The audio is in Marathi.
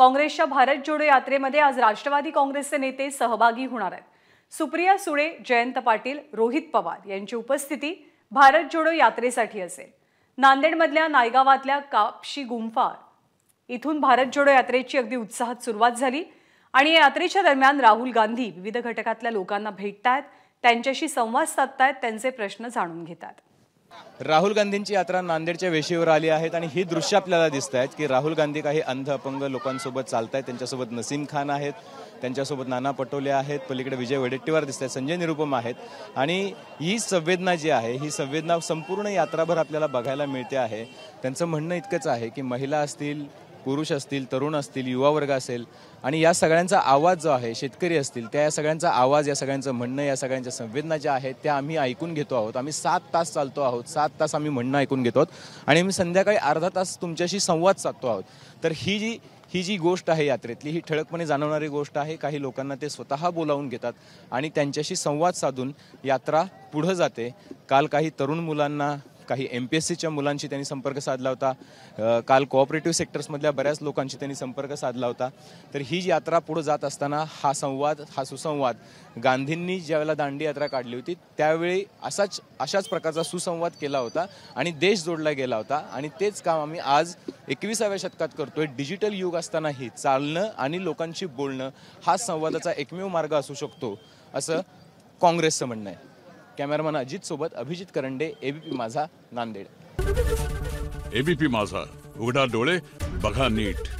काँग्रेसच्या भारत जोडो यात्रेमध्ये आज राष्ट्रवादी काँग्रेसचे नेते सहभागी होणार आहेत सुप्रिया सुळे जयंत पाटील रोहित पवार यांची उपस्थिती भारत जोडो यात्रेसाठी असेल नांदेडमधल्या नायगावातल्या कापशी गुंफा इथून भारत जोडो यात्रेची अगदी उत्साहात सुरुवात झाली आणि या यात्रेच्या दरम्यान राहुल गांधी विविध घटकातल्या लोकांना भेटतायत त्यांच्याशी संवाद साधतायत त्यांचे प्रश्न जाणून घेतात राहुल गांधींची यात्रा नांदेडच्या वेशीवर आली आहेत आणि ही दृश्य आपल्याला दिसत आहेत की राहुल गांधी काही अंध अपंग लोकांसोबत चालत आहेत त्यांच्यासोबत नसीम खान आहेत त्यांच्यासोबत नाना पटोले आहेत पलीकडे विजय वडेट्टीवार दिसत आहेत संजय निरुपम आहेत आणि ही संवेदना जी आहे ही संवेदना संपूर्ण यात्राभर आपल्याला बघायला मिळते आहे त्यांचं म्हणणं इतकंच आहे की महिला असतील पुरुष असतील तरुण असतील युवा वर्ग असेल आणि या सगळ्यांचा आवाज जो आहे शेतकरी असतील त्या या सगळ्यांचा आवाज या सगळ्यांचं म्हणणं या सगळ्यांच्या संवेदना ज्या आहेत त्या आम्ही ऐकून घेतो आहोत आम्ही सात तास चालतो आहोत सात तास आम्ही म्हणणं ऐकून घेतो आहोत आणि आम्ही संध्याकाळी अर्धा तास तुमच्याशी संवाद साधतो आहोत तर ही जी ही जी गोष्ट आहे यात्रेतली ही ठळकपणे जाणवणारी गोष्ट आहे काही लोकांना ते स्वतः बोलावून घेतात आणि त्यांच्याशी संवाद साधून यात्रा पुढं जाते काल काही तरुण मुलांना काही एम पी एस सीच्या मुलांशी त्यांनी संपर्क साधला होता काल कोऑपरेटिव्ह सेक्टर्समधल्या बऱ्याच लोकांशी त्यांनी संपर्क साधला होता तर ही यात्रा पुढे जात असताना हा संवाद हा सुसंवाद गांधींनी ज्यावेळेला दांडी यात्रा काढली होती त्यावेळी असाच अशाच प्रकारचा सुसंवाद केला होता आणि देश जोडला गेला होता आणि तेच काम आम्ही आज एकविसाव्या शतकात करतोय डिजिटल युग असतानाही चालणं आणि लोकांशी बोलणं हा संवादाचा एकमेव मार्ग असू शकतो असं काँग्रेसचं म्हणणं आहे कॅमेरामन अजित सोबत अभिजित करंडे एबीपी माझा नांदेड एबीपी माझा उघडा डोळे बघा नीट